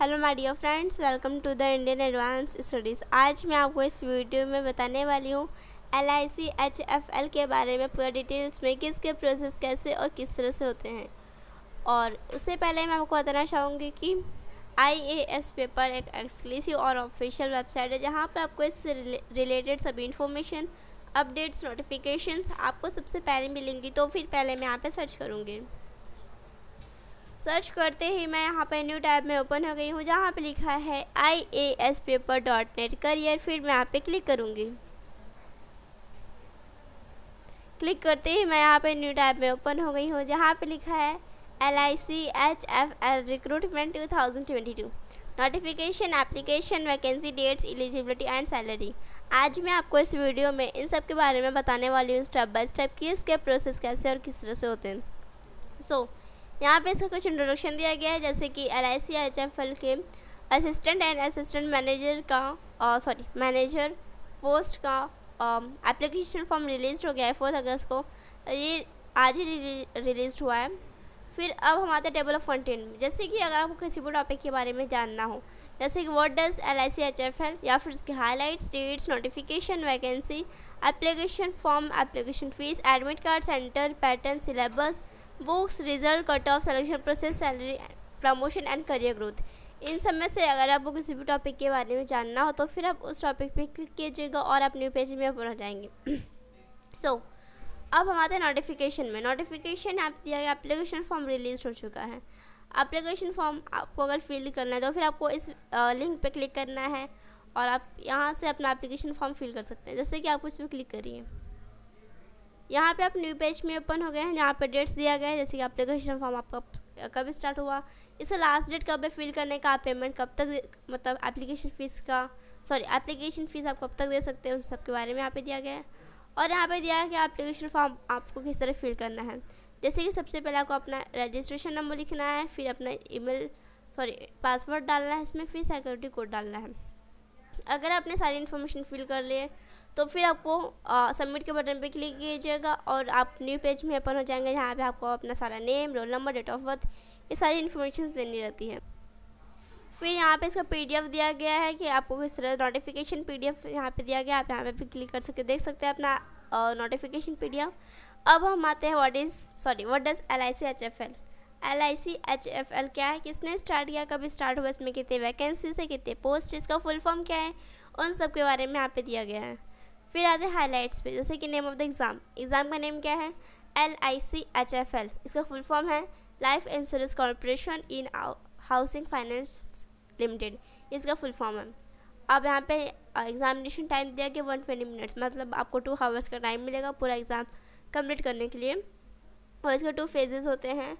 hello my dear friends welcome to the Indian advance studies आज मैं आपको इस वीडियो में बताने वाली हूँ L I C H F L के बारे में पूरा डिटेल्स में कि इसके प्रोसेस कैसे और किस तरह से होते हैं और उससे पहले मैं आपको बताना चाहूँगी कि आई ए एस पेपर एक एक्सक्लूसिव और ऑफिशियल वेबसाइट है जहाँ पर आपको इससे रिलेटेड सभी इन्फॉर्मेशन अपडेट्स नोटिफिकेशन आपको सबसे पहले मिलेंगी तो फिर पहले मैं यहाँ पर सर्च करूँगी सर्च करते ही मैं यहाँ पर न्यू टैब में ओपन हो गई हूँ जहाँ पे लिखा है I A S paper dot net career फिर मैं यहाँ पे क्लिक करूँगी क्लिक करते ही मैं यहाँ पे न्यू टैब में ओपन हो गई हूँ जहाँ पे लिखा है L I C H F L recruitment two thousand twenty two notification application vacancy dates eligibility and salary आज मैं आपको इस वीडियो में इन सब के बारे में बताने वाली हूँ स्टेप बाय स्टेप कि इसके प्रोसेस कैसे और किस तरह से होते हैं सो so, यहाँ पे इसका कुछ इंट्रोडक्शन दिया गया है जैसे कि L I C H F L के असिस्टेंट एंड असिस्टेंट मैनेजर का सॉरी मैनेजर पोस्ट का एप्लीकेशन फॉर्म रिलीज़ हो गया है फोर्थ अगस्त को ये आज ही रिलीज़ हुआ है फिर अब हम आते हैं टेबल ऑफ कंटेंट जैसे कि अगर आपको किसी भी टॉपिक के बारे में जानना हो जैसे कि what does L I C H F L या फिर उसके highlight dates notification vacancy application form application fees admit card centre pattern syllabus books result cut off selection process salary promotion and career growth इन सब में से अगर आपको किसी भी टॉपिक के बारे में जानना हो तो फिर आप उस टॉपिक पे क्लिक कीजिएगा और आप न्यू पेज में पहुँच जाएंगे सो so, अब हम आते हैं नोटिफिकेशन में नोटिफिकेशन आप दिया गया एप्लीकेशन फॉर्म रिलीज़ हो चुका है एप्लीकेशन फॉर्म आपको अगर फिल करना है तो फिर आपको इस लिंक पे क्लिक करना है और आप यहाँ से अपना एप्लीकेशन फॉर्म फिल कर सकते हैं जैसे कि आपको इस पर क्लिक करिए यहाँ पे आप न्यू पेज में ओपन हो गए हैं यहाँ पे डेट्स दिया गया है जैसे कि अप्लीकेशन फॉर्म आपका कब स्टार्ट हुआ इसे लास्ट डेट कब है फिल करने का पेमेंट कब तक मतलब एप्लीकेशन फ़ीस का सॉरी एप्लीकेशन फ़ीस आप कब तक दे सकते हैं उन सब के बारे में यहाँ पर दिया गया है और यहाँ पर दिया है कि एप्लीकेशन फॉर्म आपको किस तरह फिल करना है जैसे कि सबसे पहले आपको अपना रजिस्ट्रेशन नंबर लिखना है फिर अपना ईमेल सॉरी पासवर्ड डालना है इसमें फिर सिक्योरिटी कोड डालना है अगर आपने सारी इन्फॉर्मेशन फिल कर लिए तो फिर आपको सबमिट के बटन पर क्लिक कीजिएगा और आप न्यू पेज में ओपन हो जाएंगे जहाँ पर आपको अपना सारा name roll number date of birth ये सारी इन्फॉर्मेशन देनी रहती है फिर यहाँ पे इसका पीडीएफ दिया गया है कि आपको किस तरह नोटिफिकेशन पीडीएफ यहाँ पर दिया गया आप यहाँ पर भी क्लिक कर सकते देख सकते हैं अपना नोटिफिकेशन पी अब हम आते हैं what is sorry what does L I C H F L L I C H F L क्या है किसने स्टार्ट किया कब स्टार्ट हुआ इसमें कितने वैकेंसीज है कितने पोस्ट इसका फुल फॉर्म क्या है उन सब के बारे में यहाँ पे दिया गया है फिर आते हैं हाईलाइट्स पे जैसे कि name of the exam exam का नेम क्या है L I C H F L इसका फुल फॉर्म है life insurance corporation in housing finance limited इसका फुल फॉर्म है अब यहाँ पे एग्ज़ामिनेशन टाइम दिया गया वन ट्वेंटी मिनट्स मतलब आपको टू हावर्स का टाइम मिलेगा पूरा एग्ज़ाम कम्प्लीट करने के लिए और इसके टू फेजेस होते हैं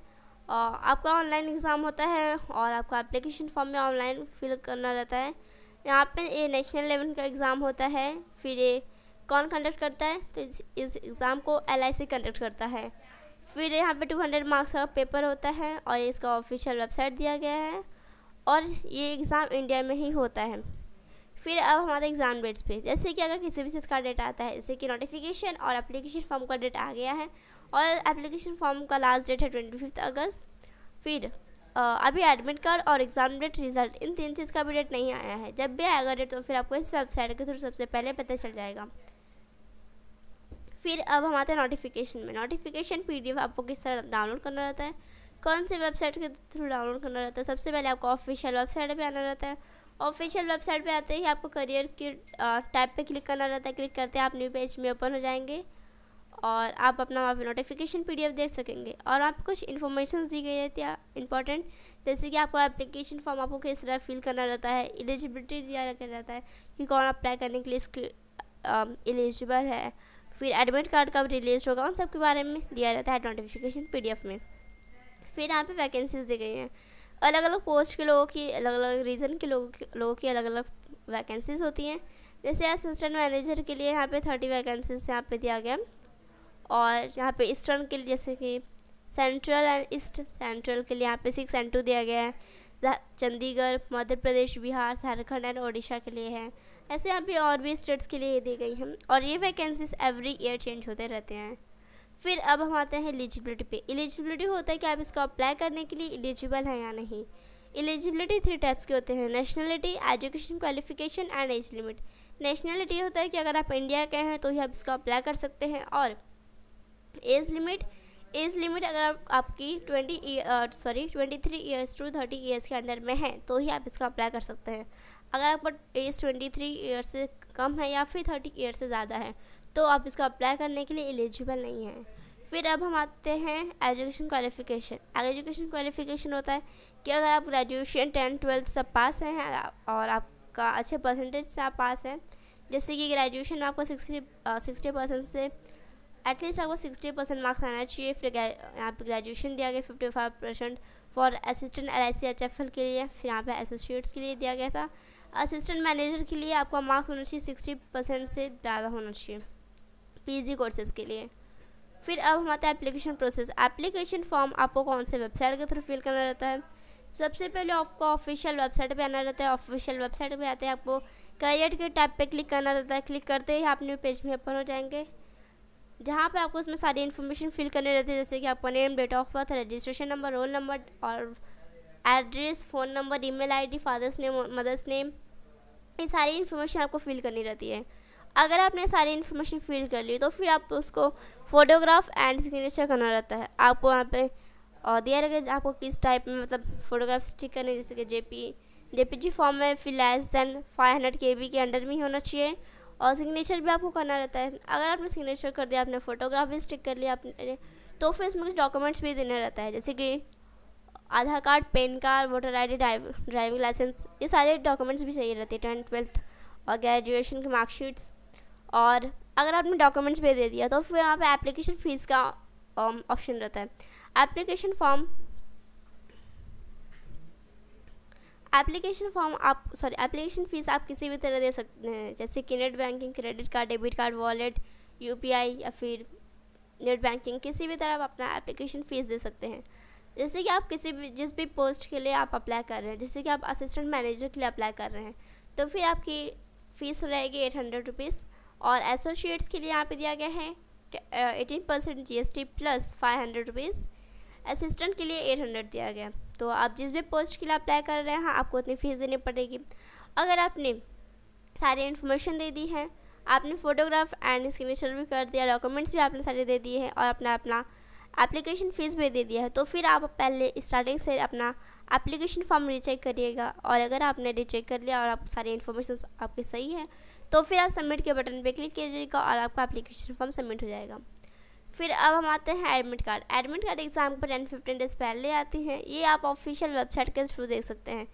और आपका ऑनलाइन एग्ज़ाम होता है और आपको एप्लीकेशन फॉर्म में ऑनलाइन फिल करना रहता है यहाँ पे ये नेशनल लेवल का एग्ज़ाम होता है फिर ये कौन कंडक्ट करता है तो इस एग्ज़ाम को एल कंडक्ट करता है फिर यहाँ पे 200 मार्क्स का पेपर होता है और इसका ऑफिशियल वेबसाइट दिया गया है और ये एग्ज़ाम इंडिया में ही होता है फिर अब हमारे एग्ज़ाम डेट्स पे जैसे कि अगर किसी भी चीज़ का डेट आता है जैसे कि नोटिफिकेशन और एप्लीकेशन फॉर्म का डेट आ गया है और एप्लीकेशन फॉर्म का लास्ट डेट है ट्वेंटी फिफ्थ अगस्त फिर अभी एडमिट कार्ड और एग्ज़ाम डेट रिज़ल्ट इन तीन चीज़ का भी डेट नहीं आया है जब भी आएगा डेट तो फिर आपको इस वेबसाइट के थ्रू सबसे पहले पता चल जाएगा फिर अब हम आते हैं नोटिफिकेशन में नोटिफिकेशन पीडीएफ आपको किस तरह डाउनलोड करना रहता है कौन से वेबसाइट के थ्रू डाउनलोड करना रहता है सबसे पहले आपको ऑफिशियल वेबसाइट पे आना रहता है ऑफिशियल वेबसाइट पे आते ही आपको करियर के टाइप पे क्लिक करना रहता है क्लिक करते हैं आप न्यू पेज में ओपन हो जाएंगे और आप अपना वहाँ पर नोटिफिकेशन पीडीएफ देख सकेंगे और आप कुछ इन्फॉर्मेशन दी गई रहती है इंपॉर्टेंट जैसे कि आपको एप्लीकेशन फॉर्म आपको किस तरह फिल करना रहता है एलिजिबिलिटी दिया रखा रहता है कि कौन अप्लाई करने के लिए इसके एलिजिबल है फिर एडमिट कार्ड कब रिलीज होगा उन सब के बारे में दिया जाता है नोटिफिकेशन पी में फिर यहाँ पर वैकेंसीज दी गई हैं अलग अलग पोस्ट के लोगों की अलग अलग रीजन के लोगों की लोगों की अलग अलग वैकेंसीज होती हैं जैसे असिस्टेंट मैनेजर के लिए यहाँ पे थर्टी वैकेंसीज यहाँ पे दिया गया और यहाँ पे ईस्टर्न के लिए जैसे कि सेंट्रल एंड ईस्ट सेंट्रल के लिए यहाँ पे सिक्स एंड टू दिया गया है चंडीगढ़ मध्य प्रदेश बिहार झारखंड एंड ओडिशा के लिए है ऐसे यहाँ पे और भी स्टेट्स के लिए दी गई हैं और ये वैकेंसीज एवरी ईयर चेंज होते रहते हैं फिर अब हम आते हैं एलिजिबिलिटी पे एलिजिबिलिटी होता है कि आप इसको अप्लाई करने के लिए एलिजिबल हैं या नहीं एलिजिबिलिटी थ्री टाइप्स के होते हैं nationality education qualification and age limit nationality होता है कि अगर आप इंडिया के हैं तो ही आप इसको अप्लाई कर सकते हैं और एज लिमिट एज लिमिट अगर आपकी twenty sorry twenty three years to thirty years के अंडर में है तो ही आप इसको अप्लाई कर सकते हैं अगर आपका एज ट्वेंटी थ्री ईयर से कम है या फिर थर्टी ईयर से ज़्यादा है तो आप इसको अप्लाई करने के लिए एलिजिबल नहीं है फिर अब हम आते हैं एजुकेशन क्वालिफिकेशन एजुकेशन क्वालिफिकेशन होता है कि अगर आप ग्रेजुएशन टेंथ ट्वेल्थ सब पास हैं और आपका अच्छे परसेंटेज से आप पास हैं जैसे कि ग्रेजुएशन में आपको सिक्सटी सिक्सटी परसेंट से एटलीस्ट आपको सिक्सटी परसेंट मार्क्स आना चाहिए फिर यहाँ पे ग्रेजुएशन दिया गया fifty five percent for assistant L I C H F L के लिए फिर यहाँ पे एसोसिएट्स के लिए दिया गया था असिस्टेंट मैनेजर के लिए आपका मार्क्स होना चाहिए सिक्सटी परसेंट से ज़्यादा होना चाहिए पी जी कोर्सेज़ के लिए फिर अब हैं एप्लीकेशन प्रोसेस एप्लीकेशन फॉर्म आपको कौन से वेबसाइट के थ्रू फिल करना रहता है सबसे पहले आपको ऑफिशियल वेबसाइट पे आना रहता है ऑफिशियल वेबसाइट पे आते हैं आपको करियर के टैब पे क्लिक करना रहता है क्लिक करते ही आप न्यू पेज में ओपन हो जाएंगे जहाँ पे आपको उसमें सारी इन्फॉर्मेशन फिल करने रहती है जैसे कि आपका name date of birth registration number roll number और address phone number email ID father's name mother's name ये सारी इन्फॉर्मेशन आपको फिल करनी रहती है अगर आपने सारी इन्फॉर्मेशन फिल कर ली तो फिर आप उसको फोटोग्राफ एंड सिग्नेचर करना रहता है आपको वहाँ पे और दिया रहेगा आपको किस टाइप में मतलब फोटोग्राफ स्टिक करने जैसे कि जे पी जे फॉर्म में फिर less than five hundred K B के अंडर में होना चाहिए और सिग्नेचर भी आपको करना रहता है अगर आपने सिग्नेचर कर दिया आपने फ़ोटोग्राफ भी स्टिक कर लिया आपने तो फिर इसमें कुछ डॉक्यूमेंट्स भी देना रहता है जैसे कि Aadhaar card pan card voter I D driving licence ये सारे डॉक्यूमेंट्स भी चाहिए रहते हैं टेंथ ट्वेल्थ और ग्रेजुएशन की मार्कशीट्स और अगर आपने डॉक्यूमेंट्स भी दे दिया तो फिर वहाँ पर एप्लीकेशन फ़ीस का ऑप्शन um, रहता है एप्लीकेशन फॉर्म एप्लीकेशन फॉर्म आप सॉरी एप्लीकेशन फ़ीस आप किसी भी तरह दे सकते हैं जैसे कि net banking credit card debit card wallet U या फिर नेट बैंकिंग किसी भी तरह आप अपना एप्लीकेशन फ़ीस दे सकते हैं जैसे कि आप किसी भी जिस भी पोस्ट के लिए आप अप्लाई कर रहे हैं जैसे कि आप असिस्टेंट मैनेजर के लिए अप्लाई कर रहे हैं तो फिर आपकी फ़ीस रहेगी एट हंड्रेड रुपीज़ और एसोशिएट्स के लिए यहाँ पे दिया गया है eighteen percent G S T plus five hundred rupees assistant के लिए एट हंड्रेड दिया गया तो आप जिस भी पोस्ट के लिए अप्लाई कर रहे हैं हाँ, आपको उतनी फ़ीस देनी पड़ेगी अगर आपने सारी इन्फॉर्मेशन दे दी है आपने फ़ोटोग्राफ एंड सिग्नेचर भी कर दिया डॉक्यूमेंट्स भी आपने सारे दे दिए हैं और अपना अपना एप्लीकेशन फ़ीस भी दे दिया है तो फिर आप पहले स्टार्टिंग से अपना एप्लीकेशन फॉर्म रीचेक करिएगा और अगर आपने रीचेक कर लिया और आप सारी इन्फॉर्मेशन आपके सही है तो फिर आप सबमिट के बटन पर क्लिक कीजिएगा और आपका एप्लीकेशन फॉर्म सबमिट हो जाएगा फिर अब हम आते हैं admit card admit card exam पर टेन फिफ्टीन डेज पहले आती हैं ये आप ऑफिशियल वेबसाइट के थ्रू देख सकते हैं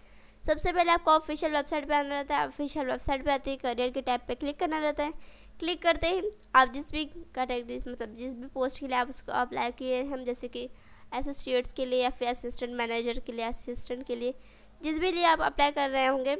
सबसे पहले आपको ऑफिशियल वेबसाइट पर आना रहता है ऑफिशियल वेबसाइट पर आती है करियर के टैब पर क्लिक करना रहता है क्लिक करते ही आप जिस भी कैटेगरी मतलब जिस भी पोस्ट के लिए आप उसको अप्लाई किए हम जैसे कि एसोसिएट्स के लिए या फिर असिस्टेंट मैनेजर के लिए असिस्टेंट के लिए जिस भी लिए आप अप्लाई कर रहे होंगे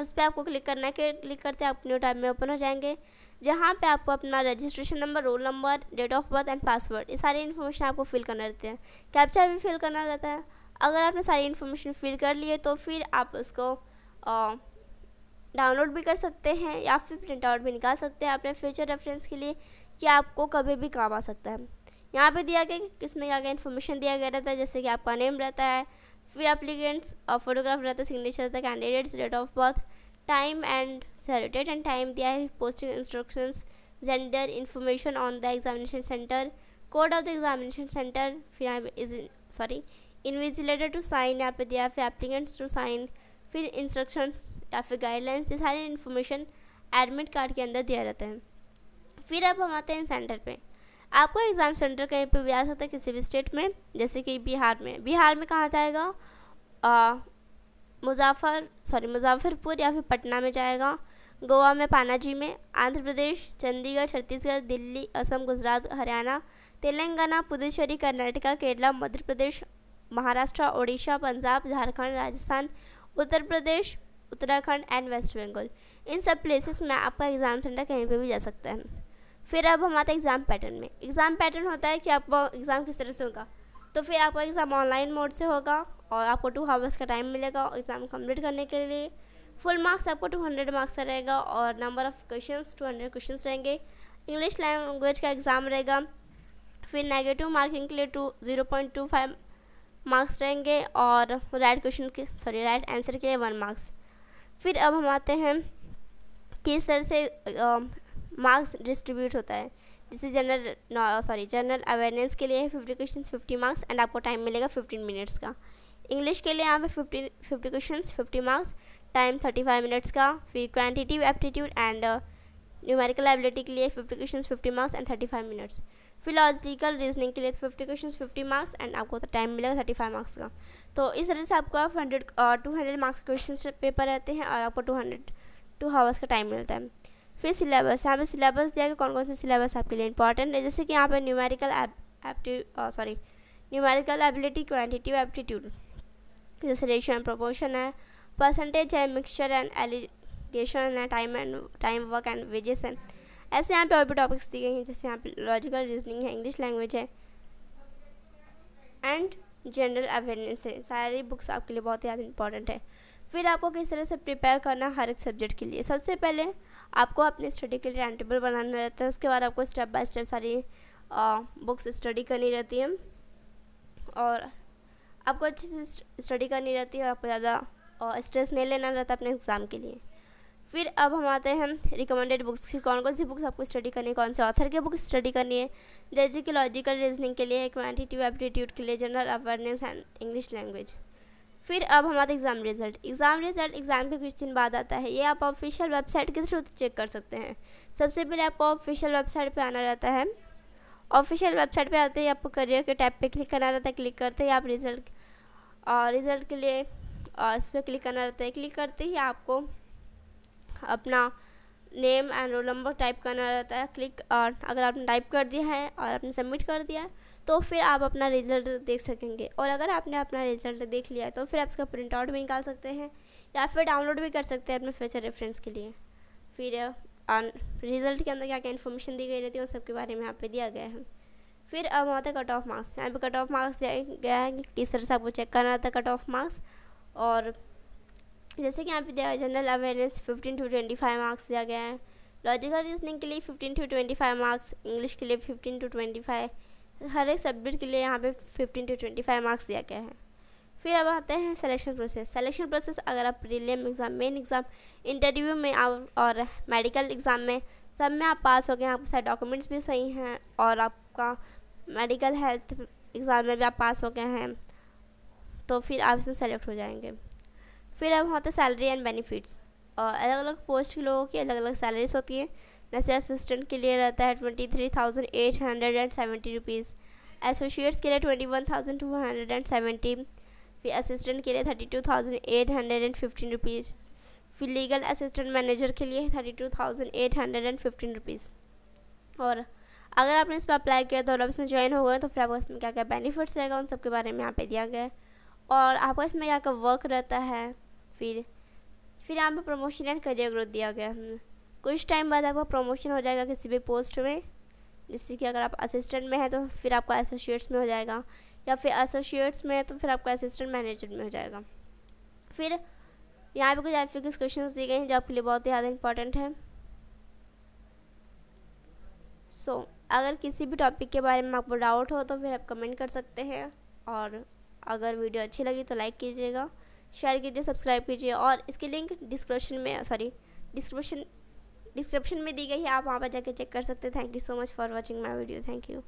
उस पर आपको क्लिक करना है क्लिक करते हैं आप न्यू टाइम में ओपन हो जाएंगे जहाँ पे आपको अपना registration number roll number date of birth and password ये सारी इन्फॉर्मेशन आपको फिल करना रहती है कैप्चा भी फिल करना रहता है अगर आपने सारी इन्फॉर्मेशन फिल कर ली है तो फिर आप उसको डाउनलोड भी कर सकते हैं या फिर प्रिंट आउट भी निकाल सकते हैं अपने फ्यूचर रेफरेंस के लिए कि आपको कभी भी काम आ सकता है यहाँ पर दिया गया कि किसमें क्या क्या इन्फॉर्मेशन दिया गया रहता है जैसे कि आपका नेम रहता है फी एप्लीकेंट्स और फोटोग्राफर रहता है सिग्नेचर रहता है candidate's date of birth time and sorry date and time दिया है posting instructions gender information on the examination centre code of the examination centre फिर sorry in which related to sign यहाँ पे दिया फिर एप्लीकेंट्स टू साइन फिर instruction या फिर गाइडलाइंस ये सारी इन्फॉर्मेशन एडमिट कार्ड के अंदर दिया जाता है फिर आप हम आते हैं सेंटर पर आपको एग्ज़ाम सेंटर कहीं पे भी आ सकता है किसी भी स्टेट में जैसे कि बिहार में बिहार में कहाँ जाएगा मुजफ्फर सॉरी मुजफ्फरपुर या फिर पटना में जाएगा गोवा में पानाजी में आंध्र प्रदेश चंडीगढ़ छत्तीसगढ़ दिल्ली असम गुजरात हरियाणा तेलंगाना पुदुचेरी कर्नाटका केरला मध्य प्रदेश महाराष्ट्र उड़ीसा पंजाब झारखंड राजस्थान उत्तर प्रदेश उत्तराखंड एंड वेस्ट बंगाल इन सब प्लेसेस में आपका एग्ज़ाम सेंटर कहीं पे भी जा सकता है फिर अब हम आते हैं एग्ज़ाम पैटर्न में एग्ज़ाम पैटर्न होता है कि आपको एग्ज़ाम किस तरह से होगा तो फिर आपका एग्ज़ाम ऑनलाइन मोड से होगा और आपको टू हावर्स का टाइम मिलेगा एग्ज़ाम कम्प्लीट करने के लिए फुल मार्क्स आपको टू हंड्रेड मार्क्स का रहेगा और number of question two hundred question रहेंगे इंग्लिश लैंग्वेज का एग्ज़ाम रहेगा फिर नेगेटिव मार्किंग के लिए two zero point two five marks रहेंगे और राइट क्वेश्चन के सॉरी राइट आंसर के लिए वन मार्क्स फिर अब हम आते हैं किस तरह से मार्क्स डिस्ट्रीब्यूट होता है जिससे जनरल सॉरी जनरल अवेयरनेस के लिए fifty question fifty marks and आपको टाइम मिलेगा फिफ्टीन मिनट्स का इंग्लिश के लिए यहाँ पे fifty fifty question fifty marks time thirty five minutes का फिर quantitative aptitude and numerical ability के लिए fifty question fifty marks and thirty five minutes फिर लॉजिकल रीजनिंग के लिए fifty question fifty marks and आपको टाइम मिलेगा थर्टी फाइव मार्क्स का तो इस तरह से आपको hundred to hundred marks question paper रहते हैं और आपको टू हंड्रेड टू हावर्स का टाइम मिलता है फिर सिलेबस यहाँ पर सिलेबस दिया कि कौन कौन से सिलेबस आपके लिए इंपॉर्टेंट है जैसे कि यहाँ पर numerical sorry numerical ability quantity aptitude जैसे रेशियो एंड प्रोपोर्शन है परसेंटेज है मिक्सचर एंड एलिगेशन है time and time work and wages and ऐसे यहाँ पे और भी टॉपिक्स दी गई हैं जैसे यहाँ पे लॉजिकल रीजनिंग है इंग्लिश लैंग्वेज है एंड जनरल अवेयरनेस है सारी बुक्स आपके लिए बहुत ही ज़्यादा इंपॉर्टेंट है फिर आपको किस तरह से प्रिपेयर करना हर एक सब्जेक्ट के लिए सबसे पहले आपको अपने स्टडी के लिए टाइम टेबल बनाना रहता है उसके बाद आपको स्टेप बाय स्टेप सारी बुक्स स्टडी करनी रहती हैं और आपको अच्छे से स्टडी करनी रहती है और आपको ज़्यादा स्ट्रेस नहीं लेना रहता अपने एग्ज़ाम के लिए फिर अब हम आते हैं रिकमेंडेड बुक्स की कौन कौन सी बुक्स आपको स्टडी करनी है कौन से ऑथर के बुक स्टडी करनी है जैसे कि लॉजिकल रीजनिंग के लिए क्वान्टिटिव एप्टीट्यूड के लिए general awareness and English language फिर अब हमारा exam result exam result exam के कुछ दिन बाद आता है ये आप ऑफिशियल वेबसाइट के थ्रू चेक कर सकते हैं सबसे पहले आपको ऑफिशियल वेबसाइट पर आना रहता है ऑफिशियल वेबसाइट पर आते ही आपको करियर के टैप पर क्लिक करना रहता है क्लिक करते ही आप रिज़ल्ट और रिज़ल्ट के लिए और इस पर क्लिक करना रहता है क्लिक करते ही आपको अपना name and roll number type करना रहता है क्लिक और अगर आपने टाइप कर दिया है और आपने सबमिट कर दिया है तो फिर आप अपना रिज़ल्ट देख सकेंगे और अगर आपने अपना रिज़ल्ट देख लिया है तो फिर आप इसका प्रिंट आउट भी निकाल सकते हैं या फिर डाउनलोड भी कर सकते हैं अपने फ्यूचर रेफरेंस के लिए फिर रिज़ल्ट के अंदर क्या क्या इन्फॉर्मेशन दी गई रहती है उन सबके बारे में यहाँ पर दिया गया है फिर अब वहाँ कट ऑफ मार्क्स यहाँ पर कट ऑफ मार्क्स दिया गया है कि किस तरह से आपको चेक करना था कट ऑफ मार्क्स और जैसे कि यहाँ पे दिया general awareness fifteen to twenty five marks दिया गया है लॉजिकल रीजनिंग के लिए fifteen to twenty five marks English के लिए फिफ्टीन टू ट्वेंटी फाइव हर एक सब्जेक्ट के लिए यहाँ पे fifteen to twenty five marks दिया गया है फिर अब आते हैं सिलेक्शन प्रोसेस सिलेक्शन प्रोसेस अगर आप prelim exam main exam interview में और, और मेडिकल एग्ज़ाम में सब में आप पास हो गए आपके सारे डॉक्यूमेंट्स भी सही हैं और आपका मेडिकल हेल्थ एग्ज़ाम में भी आप पास हो गए हैं तो फिर आप इसमें सेलेक्ट हो जाएंगे फिर अब होते हैं सैलरी एंड बेनिफिट्स और अलग अलग पोस्ट के लोगों की अलग अलग सैलरीज होती हैं वैसे असिस्टेंट के लिए रहता है twenty three thousand eight hundred and seventy rupees associates के लिए twenty one thousand two hundred and seventy फिर असिस्टेंट के लिए thirty two thousand eight hundred and fifteen rupees फिर लीगल असिस्टेंट मैनेजर के लिए thirty two thousand eight hundred and fifteen rupees और अगर आपने इसमें अप्लाई किया तो और इसमें ज्वाइन हो गए तो फिर आपको इसमें क्या क्या बेनिफिट्स रहेगा उन सब के बारे में यहाँ पे दिया गया और आपका इसमें क्या क्या वर्क रहता है फिर फिर यहाँ पे प्रमोशन एंड करियर ग्रोथ दिया गया है कुछ टाइम बाद आपका प्रमोशन हो जाएगा किसी भी पोस्ट में जैसे कि अगर आप असिस्टेंट में हैं तो फिर आपका एसोसिएट्स में हो जाएगा या फिर एसोसिएट्स में है तो फिर आपका असिस्टेंट मैनेजर में हो जाएगा फिर यहाँ पे कुछ आई कुछ क्वेश्चन दिए गए हैं जो आपके लिए बहुत ही ज़्यादा इंपॉर्टेंट है सो so, अगर किसी भी टॉपिक के बारे में आपको डाउट हो तो फिर आप कमेंट कर सकते हैं और अगर वीडियो अच्छी लगी तो लाइक कीजिएगा शेयर कीजिए सब्सक्राइब कीजिए और इसकी लिंक डिस्क्रिप्शन में सॉरी डिस्क्रिप्शन डिस्क्रिप्शन में दी गई है आप वहाँ पर जाके चेक कर सकते हैं thank you so much for watching my video thank you